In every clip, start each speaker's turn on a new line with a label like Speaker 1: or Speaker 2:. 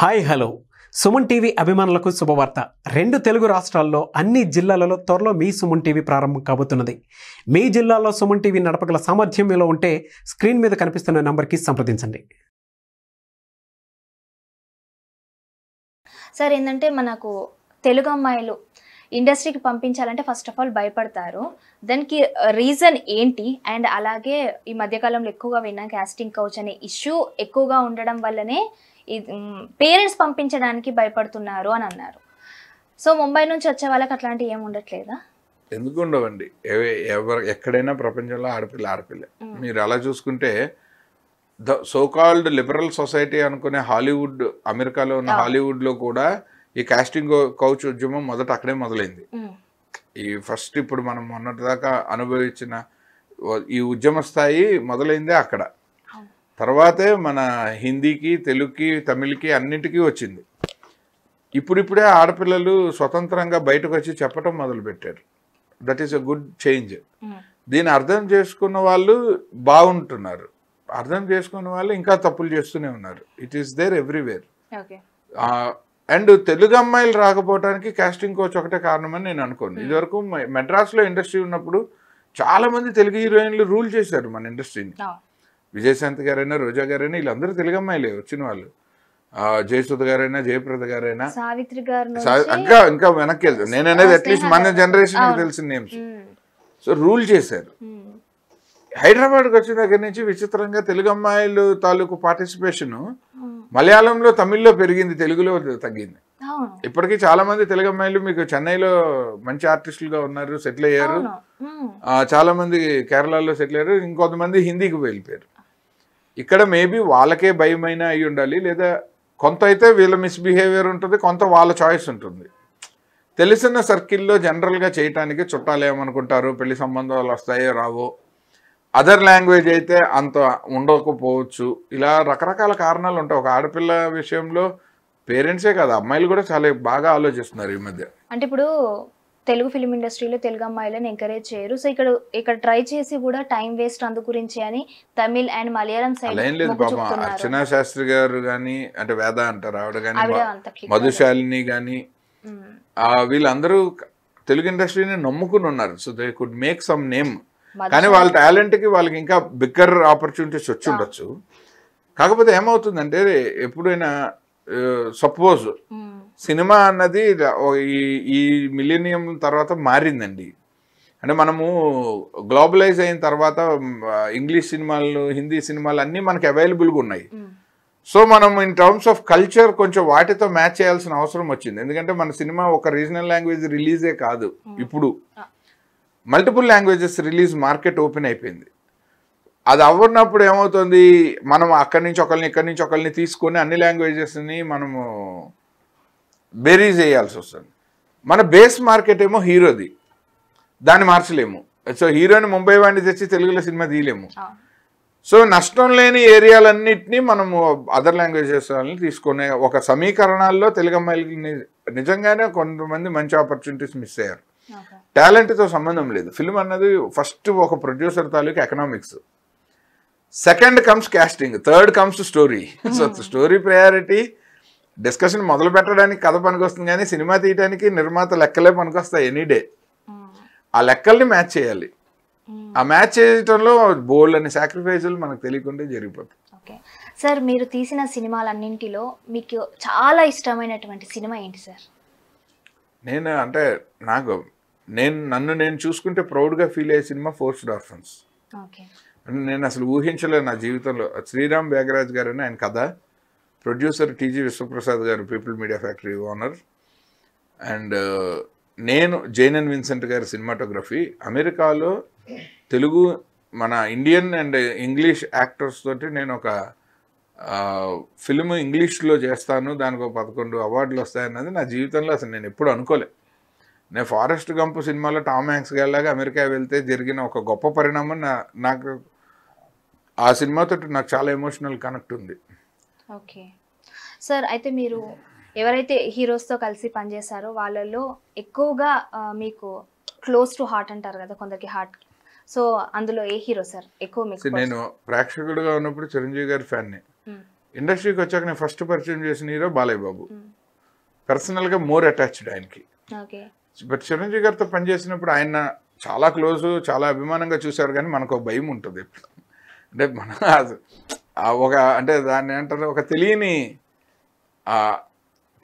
Speaker 1: Hi hello Suman TV అభిమానులకు శుభవార్త రెండు తెలుగు రాష్ట్రాల్లో అన్ని జిల్లాలలో త్వరలో మీ సుమన్ టీవీ ప్రారంభం కాబోతున్నది మీ జిల్లాలో సుమన్ టీవీ నడపగల సామర్థ్యం మీలో ఉంటే స్క్రీన్ మీద కనిపిస్తున్న నంబర్కి సంప్రదించండి సార్ ఏంటంటే మనకు తెలుగు అమ్మాయిలు ఇండస్ట్రీకి పంపించాలంటే ఫస్ట్ ఆఫ్ ఆల్ భయపడతారు దానికి రీజన్ uh, ఏంటి అండ్ అలాగే ఈ మధ్యకాలంలో ఎక్కువగా విన్నాం క్యాస్టింగ్ కౌచ్ అనే ఇష్యూ ఎక్కువగా ఉండడం వల్లనే పేరెంట్స్ పంపించడానికి భయపడుతున్నారు అని అన్నారు సో ముంబై నుంచి వచ్చే వాళ్ళకి అట్లాంటివి ఏమి ఉండట్లేదా
Speaker 2: ఎందుకు ఉండవండి ఎవరు ఎక్కడైనా ప్రపంచంలో ఆడపిల్ల ఆడపిల్ల మీరు అలా చూసుకుంటే ద సోకాల్డ్ లిబరల్ సొసైటీ అనుకునే హాలీవుడ్ అమెరికాలో ఉన్న హాలీవుడ్లో కూడా ఈ కాస్టింగ్ కౌచ్ ఉద్యమం మొదట అక్కడే మొదలైంది ఈ ఫస్ట్ ఇప్పుడు మనం మొన్నటిదాకా అనుభవించిన ఈ ఉద్యమ స్థాయి మొదలైందే అక్కడ తర్వాతే మన హిందీకి తెలుగుకి తమిళ్కి అన్నిటికీ వచ్చింది ఇప్పుడిప్పుడే ఆడపిల్లలు స్వతంత్రంగా బయటకు వచ్చి చెప్పటం మొదలుపెట్టారు that is a good change దీన్ని అర్థం చేసుకున్న వాళ్ళు బాగుంటున్నారు అర్థం చేసుకున్న వాళ్ళు ఇంకా తప్పులు చేస్తూనే ఉన్నారు it is there everywhere and Telugu అమ్మాయిలు రాకపోవడానికి కాస్టింగ్ కోచ్ ఒకటే కారణమని నేను అనుకోను hmm. ఇదివరకు మెడ్రాస్లో ఇండస్ట్రీ ఉన్నప్పుడు చాలామంది తెలుగు హీరోయిన్లు రూల్ చేశారు మన ఇండస్ట్రీని విజయశాంతి గారైనా రోజా గారైనా వీళ్ళందరూ తెలుగమ్మాయిలే వచ్చిన వాళ్ళు జయసుధ గారైనా జయప్రద గారైనా
Speaker 1: సావిత్రి గారు
Speaker 2: ఇంకా ఇంకా వెనక్కి వెళ్తాను నేను అనేది అట్లీస్ట్ మన జనరేషన్ తెలిసిన నేమ్స్ సో రూల్ చేశారు హైదరాబాద్కి వచ్చిన దగ్గర నుంచి విచిత్రంగా తెలుగు అమ్మాయిలు తాలూకు పార్టిసిపేషన్ మలయాళంలో తమిళ్లో పెరిగింది తెలుగులో తగ్గింది ఇప్పటికీ చాలా మంది తెలుగు అమ్మాయిలు మీకు చెన్నైలో మంచి ఆర్టిస్టులుగా ఉన్నారు సెటిల్ అయ్యారు చాలా మంది కేరళలో సెటిల్ అయ్యారు ఇంకొంతమంది హిందీకి వెళ్ళిపోయారు ఇక్కడ మేబీ వాళ్ళకే భయమైన అయి ఉండాలి లేదా కొంత అయితే వీళ్ళ మిస్బిహేవియర్ ఉంటుంది కొంత వాళ్ళ చాయిస్ ఉంటుంది తెలిసిన సర్కిల్లో జనరల్గా చేయటానికి చుట్టాలు ఏమనుకుంటారు పెళ్లి సంబంధాలు వస్తాయో రావో అదర్ లాంగ్వేజ్ అయితే అంత ఉండకపోవచ్చు ఇలా రకరకాల కారణాలు ఉంటాయి ఒక ఆడపిల్ల విషయంలో పేరెంట్సే కాదు అమ్మాయిలు కూడా చాలా బాగా ఆలోచిస్తున్నారు ఈ మధ్య
Speaker 1: అంటే ఇప్పుడు తెలుగు ఫిలిం ఇండస్ట్రీలో తెలుగు అమ్మాయిలను ఎంకరేజ్ చేయరు సో ఇక్కడ ఇక్కడ ట్రై చేసి కూడా టైం వేస్ట్ అందు గురించి అని తమిళ్ అండ్ మలయాళం సైడ్ అర్చనా
Speaker 2: శాస్త్రి గారు కానీ అంటే వేద అంటారు ఆవిడ కానీ మధుశాలిని కానీ వీళ్ళందరూ తెలుగు ఇండస్ట్రీని నమ్ముకుని ఉన్నారు so they could make some name కానీ వాళ్ళ టాలెంట్ కి వాళ్ళకి ఇంకా బిగ్గర్ ఆపర్చునిటీస్ వచ్చి ఉండొచ్చు కాకపోతే ఏమవుతుందంటే ఎప్పుడైనా సపోజ్ సినిమా అన్నది ఈ ఈ మిలీనియం తర్వాత మారిందండి అంటే మనము గ్లోబలైజ్ అయిన తర్వాత ఇంగ్లీష్ సినిమాలు హిందీ సినిమాలు అన్నీ మనకి అవైలబుల్గా ఉన్నాయి సో మనం ఇన్ టర్మ్స్ ఆఫ్ కల్చర్ కొంచెం వాటితో మ్యాచ్ చేయాల్సిన అవసరం వచ్చింది ఎందుకంటే మన సినిమా ఒక రీజనల్ లాంగ్వేజ్ రిలీజే కాదు ఇప్పుడు multiple languages release market open అయిపోయింది అది అవ్వనప్పుడు ఏమవుతుంది మనం అక్కడి నుంచి ఒకరిని ఇక్కడి నుంచి ఒకరిని తీసుకొని అన్ని లాంగ్వేజెస్ని మనము బేరీ వేయాల్సి వస్తుంది మన బేస్ మార్కెట్ ఏమో హీరోది దాన్ని మార్చలేము సో హీరోని ముంబై వాడిని తెచ్చి తెలుగులో సినిమా తీయలేము సో నష్టం లేని ఏరియాలన్నింటినీ మనము అదర్ లాంగ్వేజెస్ తీసుకునే ఒక సమీకరణాల్లో తెలుగు అమ్మాయిలకి నిజంగానే కొంతమంది మంచి ఆపర్చునిటీస్ మిస్ అయ్యారు టాలెంట్తో సంబంధం లేదు ఫిల్మ్ అన్నది ఫస్ట్ ఒక ప్రొడ్యూసర్ తాలూకు economics second comes casting third comes story hmm. So story priority discussion మొదలు పెట్టడానికి కథ పనికొస్తుంది కానీ సినిమా తీయడానికి నిర్మాత లెక్కలే పనికొస్తాయి ఎనీ డే ఆ లెక్కల్ని మ్యాచ్ చేయాలి ఆ మ్యాచ్ చేయటంలో బోల్డ్ అనే సాక్రిఫైజులు మనకు తెలియకుండా జరిగిపోతాయి
Speaker 1: సార్ మీరు తీసిన సినిమాలన్నింటిలో మీకు చాలా ఇష్టమైనటువంటి సినిమా ఏంటి సార్
Speaker 2: నేను అంటే నాకు నేను నన్ను నేను చూసుకుంటే ప్రౌడ్గా ఫీల్ అయ్యే సినిమా ఫోర్స్ డార్ఫన్స్ నేను అసలు ఊహించలేదు నా జీవితంలో శ్రీరామ్ బేగరాజ్ గారు ఆయన కథ producer TG Vishwaprasad garu people media factory owner and నేను జైనన్ విన్సెంట్ గారి సినిమాటోగ్రఫీ అమెరికాలో తెలుగు మన ఇండియన్ అండ్ ఇంగ్లీష్ యాక్టర్స్ తోటి నేను ఒక ఫిల్మ్ ఇంగ్లీష్లో చేస్తాను దానికి ఒక పదకొండు అవార్డులు వస్తాయన్నది నా జీవితంలో అసలు నేను ఎప్పుడు అనుకోలే నేను ఫారెస్ట్ గంప్ సినిమాలో టామ్ హ్యాంక్స్ గారిలాగా అమెరికా వెళ్తే జరిగిన ఒక గొప్ప పరిణామం నా నాకు ఆ సినిమాతో నాకు చాలా ఎమోషనల్ కనెక్ట్ ఉంది
Speaker 1: ఓకే సార్ అయితే మీరు ఎవరైతే హీరోస్తో కలిసి పనిచేశారో వాళ్ళలో ఎక్కువగా మీకు క్లోజ్ టు హార్ట్ అంటారు కదా కొందరికి హార్ట్ సో అందులో ఏ హీరో సార్ ఎక్కువ మీకు నేను
Speaker 2: ప్రేక్షకుడుగా ఉన్నప్పుడు చిరంజీవి గారి ఫ్యాన్ని ఇండస్ట్రీకి వచ్చాక నేను ఫస్ట్ పరిచయం చేసిన హీరో బాలయ్య బాబు పర్సనల్గా మోర్ అటాచ్డ్ ఆయనకి బట్ చిరంజీవి గారితో పనిచేసినప్పుడు ఆయన చాలా క్లోజ్ చాలా అభిమానంగా చూశారు కానీ మనకు భయం ఉంటుంది అంటే మన ఒక అంటే దాన్ని అంటారు ఒక తెలియని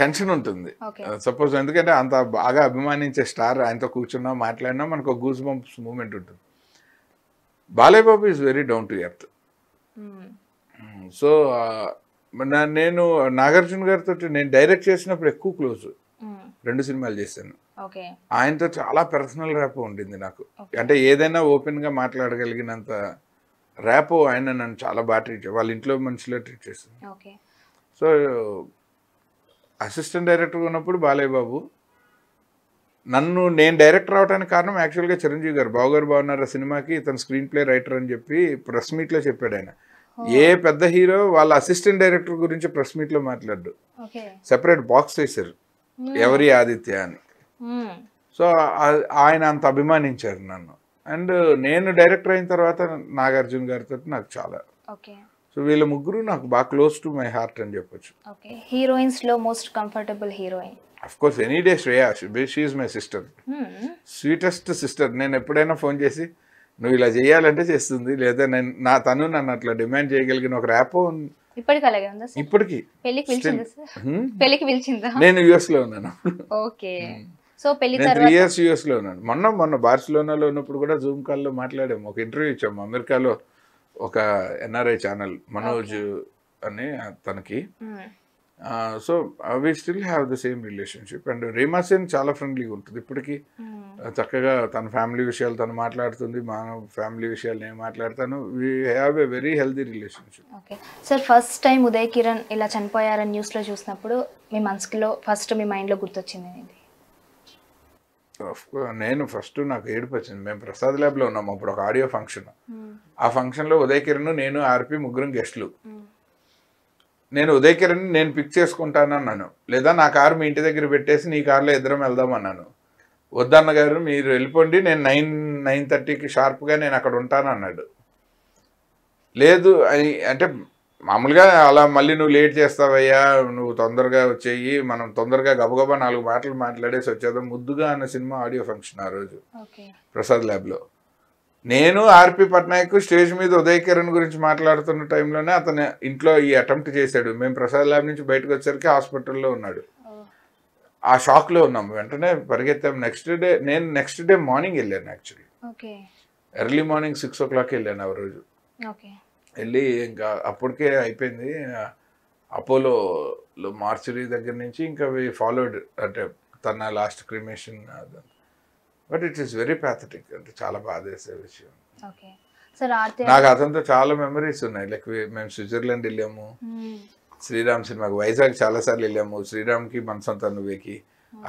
Speaker 2: టెన్షన్ ఉంటుంది సపోజ్ ఎందుకంటే అంత బాగా అభిమానించే స్టార్ ఆయనతో కూర్చున్నా మాట్లాడినా మనకు గూస్ బంప్స్ మూమెంట్ ఉంటుంది బాలేబాబు is very down to earth hmm. Hmm. So నేను నాగార్జున గారితో నేను డైరెక్ట్ చేసినప్పుడు ఎక్కువ క్లోజ్ hmm. రెండు సినిమాలు చేశాను ఆయనతో చాలా పర్సనల్ ర్యాప్ ఉండింది నాకు అంటే ఏదైనా ఓపెన్గా మాట్లాడగలిగినంత ర్యాప్ ఆయన నన్ను చాలా బాగా ట్రీట్ వాళ్ళ ఇంట్లో మనుషులే ట్రీట్ చేస్తుంది సో అసిస్టెంట్ డైరెక్టర్ ఉన్నప్పుడు బాలయ్య బాబు నన్ను నేను డైరెక్టర్ అవడానికి కారణం యాక్చువల్గా చిరంజీవి గారు బావుగారు బాగున్నారు సినిమాకి ఇతను స్క్రీన్ ప్లే రైటర్ అని చెప్పి ప్రెస్ మీట్లో చెప్పాడు ఆయన ఏ పెద్ద హీరో వాళ్ళ అసిస్టెంట్ డైరెక్టర్ గురించి ప్రెస్ మీట్లో మాట్లాడు సెపరేట్ బాక్స్ వేశారు ఎవరి ఆదిత్య అని సో ఆయన అంత అభిమానించారు నన్ను అండ్ నేను డైరెక్టర్ అయిన తర్వాత నాగార్జున గారితో నాకు చాలా సో వీళ్ళ ముగ్గురు నాకు బాగా క్లోజ్ టు మై హార్ట్ అని చెప్పొచ్చు
Speaker 1: హీరోయిన్స్ లో most comfortable heroine
Speaker 2: of course any day Shriya she is my sister sweetest sister నేను ఎప్పుడైనా ఫోన్ చేసి నువ్వు ఇలా చేయాలంటే చేస్తుంది లేదా నేను నా తను నన్ను అట్లా డిమాండ్ చేయగలిగిన ఒక ర్యాప్
Speaker 1: ఇప్పటికి ఇప్పటికి పెళ్లికి hmm? పిలిచిందా నేను
Speaker 2: యుఎస్ లో ఉన్నాను
Speaker 1: ఓకే hmm. సో పెళ్లి త్రీ ఇయర్స్
Speaker 2: యుఎస్ లో ఉన్నాను మొన్న మొన్న బార్సిలోనాలో ఉన్నప్పుడు కూడా జూమ్ కాల్లో మాట్లాడాము ఒక ఇంటర్వ్యూ ఇచ్చాము అమెరికాలో ఒక ఎన్ఆర్ఐ ఛానల్ మనోజ్ అని తనకి so we still have the same relationship and రేమాసేన్ చాలా ఫ్రెండ్లీగా ఉంటుంది ఇప్పటికీ hmm. చక్కగా తన ఫ్యామిలీ విషయాలు తను మాట్లాడుతుంది మా ఫ్యామిలీ విషయాలు నేను మాట్లాడతాను we have a very healthy relationship okay
Speaker 1: sir first time Uday Kiran ఇలా చనిపోయారని న్యూస్లో చూసినప్పుడు మీ మనసులో ఫస్ట్ మీ మైండ్లో గుర్తొచ్చింది
Speaker 2: నేను ఫస్ట్ నాకు ఏడుపు వచ్చింది మేము ప్రసాద్ ల్యాబ్లో ఉన్నాం అప్పుడు ఒక ఆడియో ఫంక్షన్ hmm. ఆ ఫంక్షన్లో ఉదయ్ కిరణ్ నేను ఆర్పి ముగ్గురం గెస్ట్లు hmm. నేను ఉదయ్ కిరణ్ నేను పిక్ చేసుకుంటానన్నాను లేదా నా కారు మీ ఇంటి దగ్గర పెట్టేసి నీ కారులో ఇద్దరం వెళ్దాం అన్నాను వద్దన్న గారు మీరు వెళ్ళిపోండి నేను నైన్ నైన్ థర్టీకి షార్ప్గా నేను అక్కడ ఉంటానన్నాడు లేదు అంటే మామూలుగా అలా మళ్ళీ నువ్వు లేట్ చేస్తావయ్యా నువ్వు తొందరగా వచ్చేయి మనం తొందరగా గబగబా నాలుగు మాటలు మాట్లాడేసి వచ్చేద్దాం ముద్దుగా అన్న సినిమా ఆడియో ఫంక్షన్ ఆ రోజు ప్రసాద్ ల్యాబ్లో నేను ఆర్పి పట్నాయక్ స్టేజ్ మీద ఉదయ్ కిరణ్ గురించి మాట్లాడుతున్న టైంలోనే అతను ఇంట్లో ఈ అటెంప్ట్ చేశాడు మేము ప్రసాద్ ల్యాబ్ నుంచి బయటకు వచ్చేసరికి హాస్పిటల్లో ఉన్నాడు ఆ షాక్లో ఉన్నాం వెంటనే పరిగెత్తాం నెక్స్ట్ డే నేను నెక్స్ట్ డే మార్నింగ్ వెళ్ళాను
Speaker 1: actually
Speaker 2: early morning six o'clock వెళ్ళాను ఆ రోజు వెళ్ళి ఇంకా అప్పటికే అయిపోయింది అపోలోలో మార్చరీ దగ్గర నుంచి ఇంకా వి ఫాలోడ్ అంటే తన last cremation but it is very pathetic అంటే చాలా బాధేసే విషయం నాకు అతనితో చాలా మెమరీస్ ఉన్నాయి లైక్ మేము స్విట్జర్లాండ్ వెళ్ళాము శ్రీరామ్ సినిమాకి వైజాగ్ చాలా సార్లు వెళ్ళాము శ్రీరామ్కి మనసంతా నువ్వేకి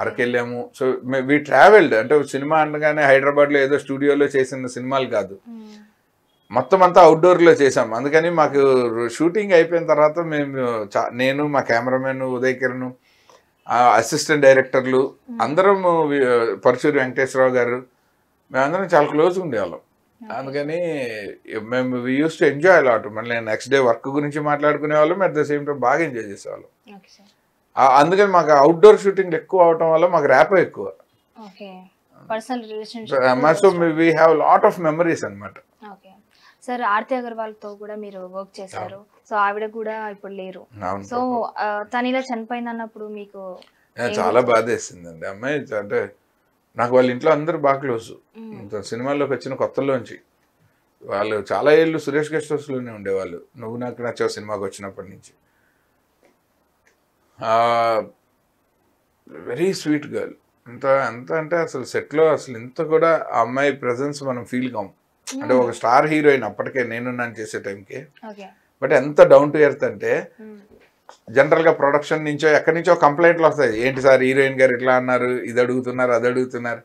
Speaker 2: అరకెళ్ళాము సో వీ ట్రావెల్డ్ అంటే సినిమా అనగానే హైదరాబాద్లో ఏదో స్టూడియోలో చేసిన సినిమాలు కాదు మొత్తం అంతా అవుట్డోర్లో చేసాం అందుకని మాకు షూటింగ్ అయిపోయిన తర్వాత మేము నేను మా కెమెరామెన్ ఉదయ్ కిరణ్ అసిస్టెంట్ డైరెక్టర్లు అందరం పరచూరి వెంకటేశ్వరరావు గారు మేమందరం చాలా క్లోజ్ ఉండేవాళ్ళం అందుకని మేము యూస్ టు ఎంజాయ్ అలాట్ మళ్ళీ నేను నెక్స్ట్ డే వర్క్ గురించి మాట్లాడుకునే వాళ్ళం అట్ ద సేమ్ టైం బాగా ఎంజాయ్ చేసేవాళ్ళం అందుకని మాకు అవుట్డోర్ షూటింగ్లు ఎక్కువ అవటం వల్ల మాకు ర్యాప్ ఎక్కువ so we have lot of memories అనమాట
Speaker 1: సార్ ఆర్తి అగర్వాల్ తో కూడా మీరు వర్క్ చేశారు సో ఆవిడ కూడా ఇప్పుడు లేరు సో తను ఇలా చనిపోయింది అన్నప్పుడు మీకు
Speaker 2: చాలా బాధ అండి అమ్మాయి అంటే నాకు వాళ్ళ ఇంట్లో అందరు బాగా క్లోజ్ సినిమాల్లోకి వచ్చిన కొత్తలోంచి వాళ్ళు చాలా ఏళ్ళు సురేష్ గెస్ట్ హౌస్లోనే ఉండేవాళ్ళు నువ్వు నాకు నచ్చావు సినిమాకి వచ్చినప్పటి నుంచి వెరీ స్వీట్ గర్ల్ ఇంత ఎంత అంటే అసలు సెట్లో అసలు ఇంత కూడా ఆ అమ్మాయి ప్రజెన్స్ మనం ఫీల్ కాము అంటే ఒక స్టార్ హీరోయిన్ అప్పటికే నేను చేసే టైంకి బట్ ఎంత డౌన్ టు ఎర్త్ అంటే జనరల్గా ప్రొడక్షన్ నుంచో ఎక్కడి నుంచో కంప్లైంట్లు వస్తాయి ఏంటి సార్ హీరోయిన్ గారు ఇట్లా అన్నారు ఇది అడుగుతున్నారు అది అడుగుతున్నారు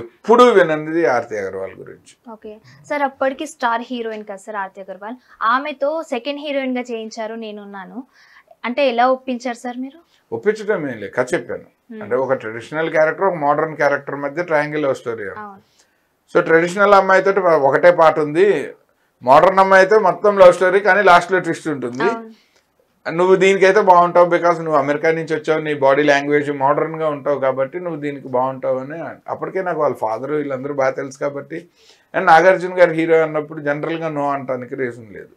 Speaker 2: ఎప్పుడు వినది ఆర్తి అగర్వాల్ గురించి
Speaker 1: ఓకే సార్ అప్పటికి స్టార్ హీరోయిన్ కదా సార్ ఆర్తి అగర్వాల్ ఆమెతో సెకండ్ హీరోయిన్ గా చేయించారు నేనున్నాను అంటే ఎలా ఒప్పించారు సార్ మీరు
Speaker 2: ఒప్పించడం ఏం లేదు కథ చెప్పాను అంటే ఒక ట్రెడిషనల్ క్యారెక్టర్ ఒక మోడర్న్ క్యారెక్టర్ మధ్య ట్రయాంగిల్ స్టోరీ సో ట్రెడిషనల్ అమ్మాయితో ఒకటే పాట ఉంది మోడర్న్ అమ్మాయి అయితే మొత్తం లవ్ స్టోరీ కానీ లాస్ట్లో ట్విస్ట్ ఉంటుంది నువ్వు దీనికైతే బాగుంటావు బికాస్ నువ్వు అమెరికా నుంచి వచ్చావు నీ బాడీ లాంగ్వేజ్ మోడర్న్గా ఉంటావు కాబట్టి నువ్వు దీనికి బాగుంటావు అని అప్పటికే నాకు వాళ్ళ ఫాదర్ వీళ్ళందరూ బాగా తెలుసు కాబట్టి అండ్ నాగార్జున గారు హీరో అన్నప్పుడు జనరల్గా నో అంటానికి రీజన్ లేదు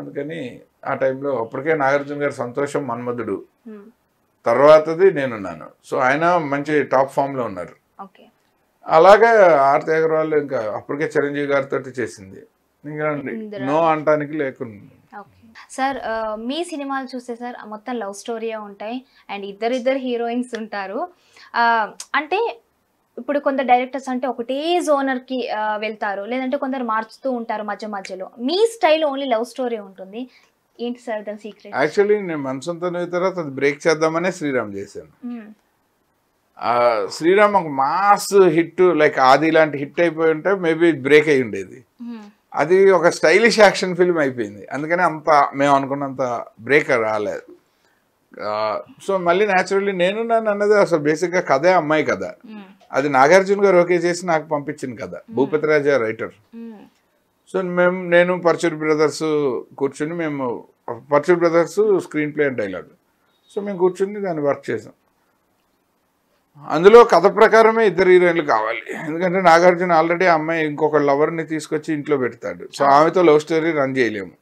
Speaker 2: అందుకని ఆ టైంలో అప్పటికే నాగార్జున గారు సంతోషం మన్మధుడు hmm. తర్వాతది నేనున్నాను సో ఆయన మంచి టాప్ ఫామ్లో ఉన్నారు అలాగే ఆర్తి అగర్వాల్ ఇంకా అప్పటికే చిరంజీవి గారితో చేసింది నో అంటానికి లేకుండా
Speaker 1: సార్ మీ సినిమాలు చూస్తే సార్ మొత్తం లవ్ స్టోరీయే ఉంటాయి అండ్ ఇద్దరిద్దరు హీరోయిన్స్ ఉంటారు అంటే ఇప్పుడు కొందరు డైరెక్టర్స్ అంటే ఒకటే జోనర్కి వెళ్తారు లేదంటే కొందరు మార్చుతూ ఉంటారు మధ్య మధ్యలో మీ స్టైల్ ఓన్లీ లవ్ స్టోరీ ఉంటుంది ఏంటి సార్ దాని సీక్రెట్
Speaker 2: యాక్చువల్లీ నేను మనసంతో తర్వాత బ్రేక్ చేద్దామనే శ్రీరామ్ చేశాను శ్రీరామ్ ఒక మాస్ హిట్ లైక్ ఆది లాంటి హిట్ అయిపోయి ఉంటే మేబీ బ్రేక్ అయి ఉండేది అది ఒక స్టైలిష్ యాక్షన్ ఫిల్మ్ అయిపోయింది అందుకని అంత మేము అనుకున్నంత బ్రేక్ రాలేదు సో మళ్ళీ న్యాచురల్లీ నేను నన్ను అన్నది అసలు బేసిక్గా కథే అమ్మాయి కథ అది నాగార్జున గారు ఓకే చేసి నాకు పంపించింది కథ భూపతిరాజ రైటర్ సో మేము నేను పర్చూర్ బ్రదర్స్ కూర్చుని మేము Paruchuri brothers screenplay and dialogue so మేము కూర్చుని దాన్ని వర్క్ చేసాం అందులో కథ ప్రకారమే ఇద్దరు హీరోయిన్లు కావాలి ఎందుకంటే నాగార్జున ఆల్రెడీ అమ్మాయి ఇంకొక లవర్ని తీసుకొచ్చి ఇంట్లో పెడతాడు సో ఆమెతో లవ్ స్టోరీ రన్ చేయలేము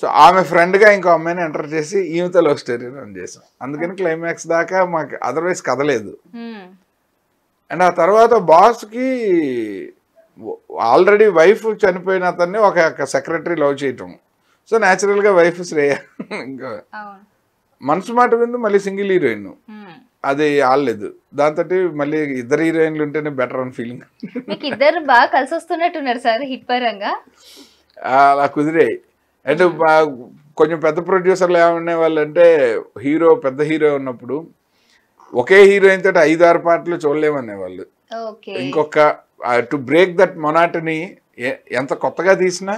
Speaker 2: సో ఆమె ఫ్రెండ్గా ఇంకో అమ్మాయిని ఎంటర్ చేసి ఈమెతో లవ్ స్టోరీ రన్ చేసాం అందుకని క్లైమాక్స్ దాకా మాకు అదర్వైజ్ కదలేదు అండ్ ఆ తర్వాత బాస్కి ఆల్రెడీ వైఫ్ చనిపోయిన అతన్ని ఒక సెక్రటరీ లవ్ చేయటం సో న్యాచురల్గా వైఫ్ శ్రేయ ఇంకా మనసు మాట విందు మళ్ళీ సింగిల్ హీరోయిన్ అది ఆడలేదు దాంతో మళ్ళీ ఇద్దరు హీరోయిన్లు ఉంటేనే బెటర్ అని ఫీలింగ్
Speaker 1: మీకు ఇద్దరు బాగా కలిసి వస్తున్నట్టున్నారు సార్ హిట్ పరంగా
Speaker 2: అలా కుదిరాయి అంటే hmm. కొంచెం పెద్ద ప్రొడ్యూసర్లు ఏమన్నా వాళ్ళు అంటే హీరో పెద్ద హీరో ఉన్నప్పుడు ఒకే హీరోయిన్ తోటి ఐదు ఆరు పాటలు వాళ్ళు ఇంకొక టు బ్రేక్ దట్ మొనాటని ఎంత కొత్తగా తీసినా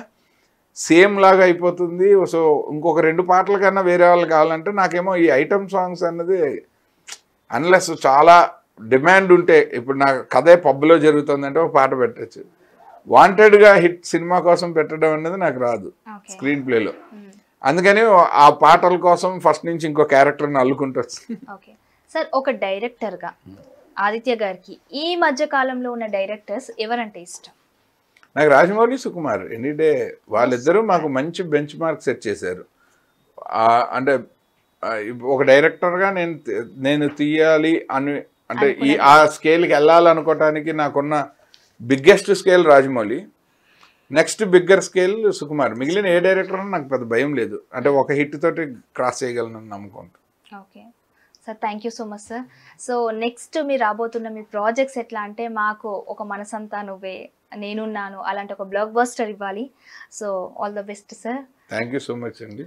Speaker 2: సేమ్ లాగా అయిపోతుంది సో ఇంకొక రెండు పాటల కన్నా వేరే వాళ్ళు కావాలంటే నాకేమో ఈ ఐటమ్ సాంగ్స్ అన్నది అన్లెస్ చాలా డిమాండ్ ఉంటే ఇప్పుడు నాకు కథే పబ్లో జరుగుతుందంటే ఒక పాట పెట్టచ్చు వాంటెడ్గా హిట్ సినిమా కోసం పెట్టడం అనేది నాకు రాదు స్క్రీన్ ప్లేలో అందుకని ఆ పాటల కోసం ఫస్ట్ నుంచి ఇంకో క్యారెక్టర్ని
Speaker 1: ఓకే సార్ ఒక డైరెక్టర్గా ఆదిత్య గారికి ఈ మధ్య కాలంలో ఉన్న డైరెక్టర్స్ ఎవరంటే ఇష్టం
Speaker 2: నాకు రాజమౌళి సుకుమార్ ఎనీడే డే వాళ్ళిద్దరూ మాకు మంచి బెంచ్ మార్క్ సెట్ చేశారు అంటే ఒక డైరెక్టర్గా నేను నేను తీయాలి అని అంటే ఈ ఆ స్కేల్కి వెళ్ళాలనుకోవటానికి నాకున్న biggest scale Rajamouli next bigger scale Sukumar మిగిలిన ఏ డైరెక్టర్ నాకు పెద్ద భయం లేదు అంటే ఒక హిట్ తోటి క్రాస్ చేయగలను నమ్ముకుంటా
Speaker 1: okay sir thank you so much sir so next మీరు రాబోతున్న మీ ప్రాజెక్ట్స్ ఎట్లా అంటే మాకు ఒక మనసంతా నువ్వే నేనున్నాను అలాంటి ఒక బ్లాక్ బస్టర్ ఇవ్వాలి so all the best sir
Speaker 2: thank so much అండి